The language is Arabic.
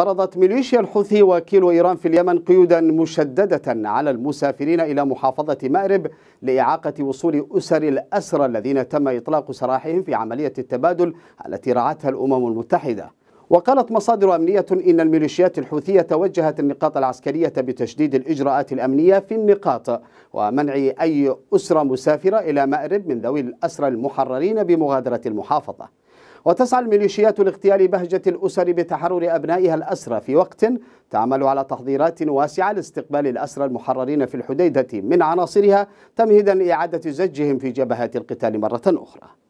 فرضت ميليشيا الحوثي وكيل إيران في اليمن قيودا مشددة على المسافرين إلى محافظة مأرب لإعاقة وصول أسر الأسرى الذين تم إطلاق سراحهم في عملية التبادل التي رعتها الأمم المتحدة وقالت مصادر أمنية إن الميليشيات الحوثية توجهت النقاط العسكرية بتشديد الإجراءات الأمنية في النقاط ومنع أي أسرة مسافرة إلى مأرب من ذوي الأسرى المحررين بمغادرة المحافظة وتسعى الميليشيات لاغتيال بهجة الأسر بتحرر أبنائها الأسرى في وقت تعمل على تحضيرات واسعة لاستقبال الأسرى المحررين في الحديدة من عناصرها تمهيدا لإعادة زجهم في جبهات القتال مرة أخرى